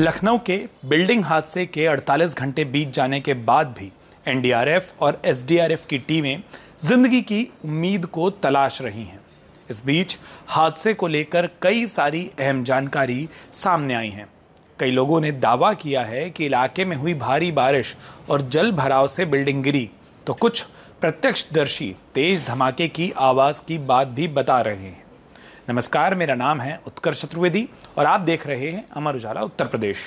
लखनऊ के बिल्डिंग हादसे के 48 घंटे बीत जाने के बाद भी एनडीआरएफ और एसडीआरएफ की टीमें जिंदगी की उम्मीद को तलाश रही हैं इस बीच हादसे को लेकर कई सारी अहम जानकारी सामने आई हैं कई लोगों ने दावा किया है कि इलाके में हुई भारी बारिश और जल भराव से बिल्डिंग गिरी तो कुछ प्रत्यक्षदर्शी तेज धमाके की आवाज़ की बात भी बता रहे हैं नमस्कार मेरा नाम है उत्कर्ष चतुर्वेदी और आप देख रहे हैं अमर उजाला उत्तर प्रदेश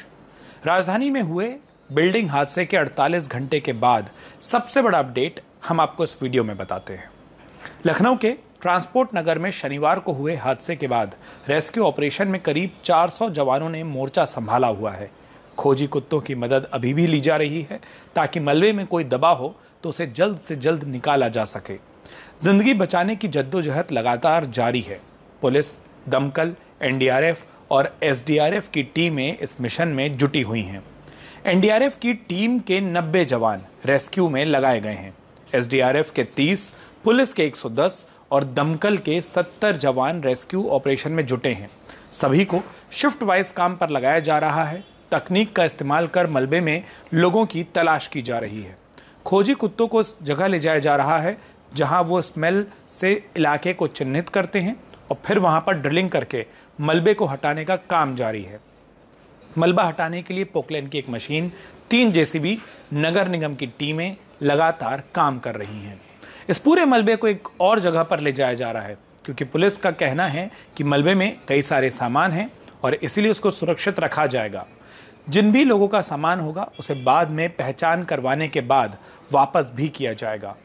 राजधानी में हुए बिल्डिंग हादसे के 48 घंटे के बाद सबसे बड़ा अपडेट हम आपको इस वीडियो में बताते हैं लखनऊ के ट्रांसपोर्ट नगर में शनिवार को हुए हादसे के बाद रेस्क्यू ऑपरेशन में करीब 400 जवानों ने मोर्चा संभाला हुआ है खोजी कुत्तों की मदद अभी भी ली जा रही है ताकि मलबे में कोई दबा हो तो उसे जल्द से जल्द निकाला जा सके जिंदगी बचाने की जद्दोजहद लगातार जारी है पुलिस दमकल एनडीआरएफ और एसडीआरएफ की टीमें इस मिशन में जुटी हुई हैं एनडीआरएफ की टीम के 90 जवान रेस्क्यू में लगाए गए हैं एसडीआरएफ के 30 पुलिस के 110 और दमकल के 70 जवान रेस्क्यू ऑपरेशन में जुटे हैं सभी को शिफ्ट वाइज काम पर लगाया जा रहा है तकनीक का इस्तेमाल कर मलबे में लोगों की तलाश की जा रही है खोजी कुत्तों को जगह ले जाया जा रहा है जहां वो स्मेल से इलाके को चिन्हित करते हैं और फिर वहाँ पर ड्रिलिंग करके मलबे को हटाने का काम जारी है मलबा हटाने के लिए पोकलैंड की एक मशीन तीन जेसीबी नगर निगम की टीमें लगातार काम कर रही हैं इस पूरे मलबे को एक और जगह पर ले जाया जा रहा है क्योंकि पुलिस का कहना है कि मलबे में कई सारे सामान हैं और इसीलिए उसको सुरक्षित रखा जाएगा जिन भी लोगों का सामान होगा उसे बाद में पहचान करवाने के बाद वापस भी किया जाएगा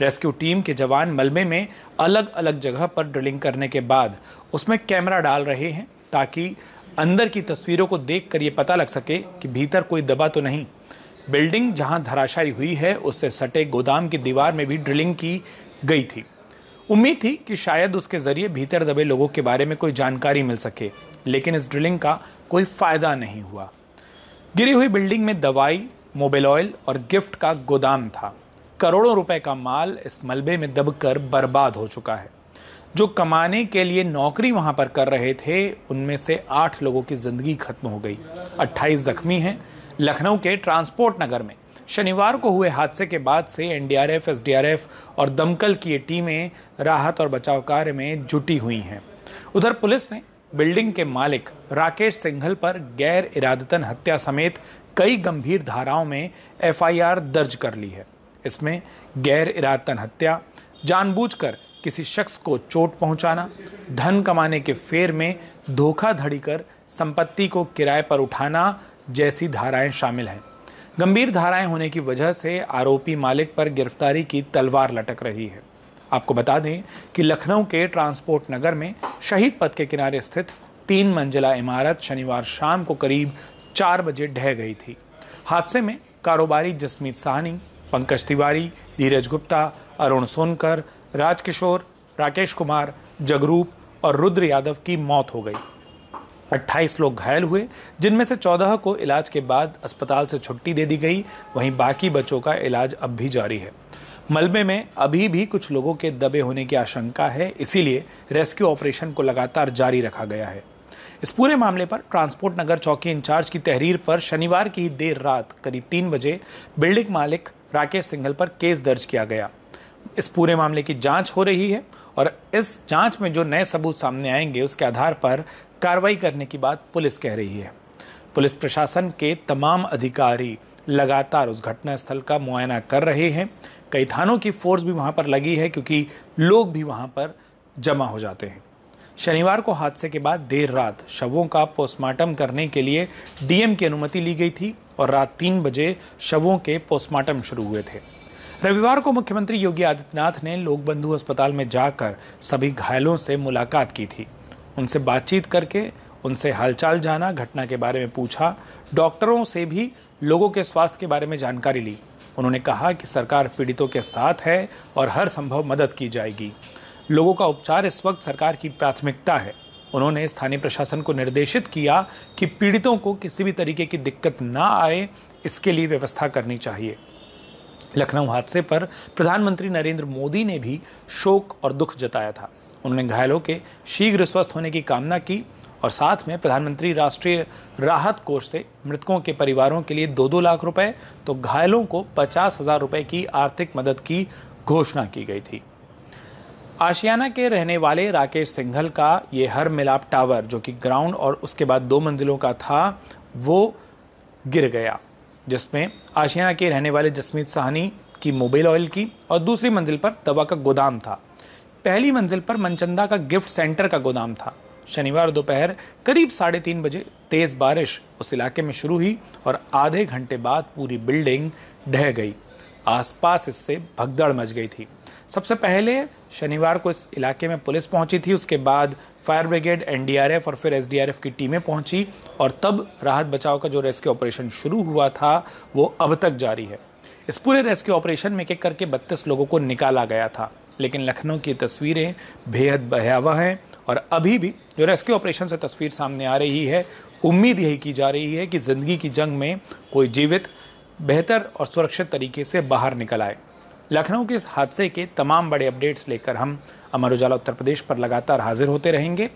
रेस्क्यू टीम के जवान मलबे में अलग अलग जगह पर ड्रिलिंग करने के बाद उसमें कैमरा डाल रहे हैं ताकि अंदर की तस्वीरों को देख कर ये पता लग सके कि भीतर कोई दबा तो नहीं बिल्डिंग जहां धराशायी हुई है उससे सटे गोदाम की दीवार में भी ड्रिलिंग की गई थी उम्मीद थी कि शायद उसके ज़रिए भीतर दबे लोगों के बारे में कोई जानकारी मिल सके लेकिन इस ड्रिलिंग का कोई फ़ायदा नहीं हुआ गिरी हुई बिल्डिंग में दवाई मोबाइल ऑयल और गिफ्ट का गोदाम था करोड़ों रुपए का माल इस मलबे में दबकर बर्बाद हो चुका है जो कमाने के लिए नौकरी वहां पर कर रहे थे उनमें से आठ लोगों की जिंदगी खत्म हो गई 28 जख्मी हैं लखनऊ के ट्रांसपोर्ट नगर में शनिवार को हुए हादसे के बाद से एनडीआरएफ एसडीआरएफ और दमकल की टीमें राहत और बचाव कार्य में जुटी हुई हैं उधर पुलिस ने बिल्डिंग के मालिक राकेश सिंघल पर गैर इरादतन हत्या समेत कई गंभीर धाराओं में एफआईआर दर्ज कर ली है इसमें गैर इरादतन हत्या जानबूझकर किसी शख्स को चोट पहुंचाना, धन कमाने के फेर में धोखाधड़ी कर संपत्ति को किराए पर उठाना जैसी धाराएं शामिल हैं गंभीर धाराएं होने की वजह से आरोपी मालिक पर गिरफ्तारी की तलवार लटक रही है आपको बता दें कि लखनऊ के ट्रांसपोर्ट नगर में शहीद पथ के किनारे स्थित तीन मंजिला इमारत शनिवार शाम को करीब चार बजे ढह गई थी हादसे में कारोबारी जसमीत साहनी पंकज तिवारी धीरज गुप्ता अरुण सोनकर राजकिशोर राकेश कुमार जगरूप और रुद्र यादव की मौत हो गई 28 लोग घायल हुए जिनमें से 14 को इलाज के बाद अस्पताल से छुट्टी दे दी गई वहीं बाकी बच्चों का इलाज अब भी जारी है मलबे में अभी भी कुछ लोगों के दबे होने की आशंका है इसीलिए रेस्क्यू ऑपरेशन को लगातार जारी रखा गया है इस पूरे मामले पर ट्रांसपोर्ट नगर चौकी इंचार्ज की तहरीर पर शनिवार की ही देर रात करीब तीन बजे बिल्डिंग मालिक राकेश सिंघल पर केस दर्ज किया गया इस पूरे मामले की जांच हो रही है और इस जांच में जो नए सबूत सामने आएंगे उसके आधार पर कार्रवाई करने की बात पुलिस कह रही है पुलिस प्रशासन के तमाम अधिकारी लगातार उस घटनास्थल का मुआयना कर रहे हैं कई थानों की फोर्स भी वहाँ पर लगी है क्योंकि लोग भी वहाँ पर जमा हो जाते हैं शनिवार को हादसे के बाद देर रात शवों का पोस्टमार्टम करने के लिए डीएम की अनुमति ली गई थी और रात तीन बजे शवों के पोस्टमार्टम शुरू हुए थे रविवार को मुख्यमंत्री योगी आदित्यनाथ ने लोकबंधु अस्पताल में जाकर सभी घायलों से मुलाकात की थी उनसे बातचीत करके उनसे हालचाल जाना घटना के बारे में पूछा डॉक्टरों से भी लोगों के स्वास्थ्य के बारे में जानकारी ली उन्होंने कहा कि सरकार पीड़ितों के साथ है और हर संभव मदद की जाएगी लोगों का उपचार इस वक्त सरकार की प्राथमिकता है उन्होंने स्थानीय प्रशासन को निर्देशित किया कि पीड़ितों को किसी भी तरीके की दिक्कत ना आए इसके लिए व्यवस्था करनी चाहिए लखनऊ हादसे पर प्रधानमंत्री नरेंद्र मोदी ने भी शोक और दुख जताया था उन्होंने घायलों के शीघ्र स्वस्थ होने की कामना की और साथ में प्रधानमंत्री राष्ट्रीय राहत कोष से मृतकों के परिवारों के लिए दो दो लाख रुपए तो घायलों को पचास हजार रुपए की आर्थिक मदद की घोषणा की गई थी आशियाना के रहने वाले राकेश सिंघल का ये हर मिलाप टावर जो कि ग्राउंड और उसके बाद दो मंजिलों का था वो गिर गया जिसमें आशियाना के रहने वाले जसमीत साहनी की मोबाइल ऑयल की और दूसरी मंजिल पर दवा का गोदाम था पहली मंजिल पर मनचंदा का गिफ्ट सेंटर का गोदाम था शनिवार दोपहर करीब साढ़े तीन बजे तेज़ बारिश उस इलाके में शुरू हुई और आधे घंटे बाद पूरी बिल्डिंग ढह गई आसपास इससे भगदड़ मच गई थी सबसे पहले शनिवार को इस इलाके में पुलिस पहुंची थी उसके बाद फायर ब्रिगेड एनडीआरएफ और फिर एसडीआरएफ की टीमें पहुंची और तब राहत बचाव का जो रेस्क्यू ऑपरेशन शुरू हुआ था वो अब तक जारी है इस पूरे रेस्क्यू ऑपरेशन में एक एक करके बत्तीस लोगों को निकाला गया था लेकिन लखनऊ की तस्वीरें बेहद भयावह हैं और अभी भी जो रेस्क्यू ऑपरेशन से तस्वीर सामने आ रही है उम्मीद यही की जा रही है कि ज़िंदगी की जंग में कोई जीवित बेहतर और सुरक्षित तरीके से बाहर निकल आए लखनऊ के इस हादसे के तमाम बड़े अपडेट्स लेकर हम अमर उजाला उत्तर प्रदेश पर लगातार हाजिर होते रहेंगे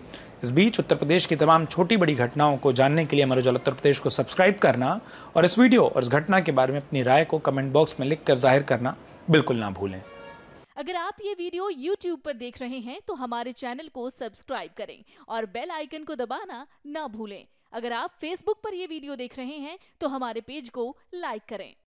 इस बीच उत्तर प्रदेश की तमाम छोटी बड़ी घटनाओं को जानने के लिए अमर उजाला उत्तर प्रदेश को सब्सक्राइब करना और इस वीडियो और इस घटना के बारे में अपनी राय को कमेंट बॉक्स में लिखकर जाहिर करना बिल्कुल ना भूलें अगर आप ये वीडियो YouTube पर देख रहे हैं तो हमारे चैनल को सब्सक्राइब करें और बेल आइकन को दबाना ना भूलें अगर आप Facebook पर यह वीडियो देख रहे हैं तो हमारे पेज को लाइक करें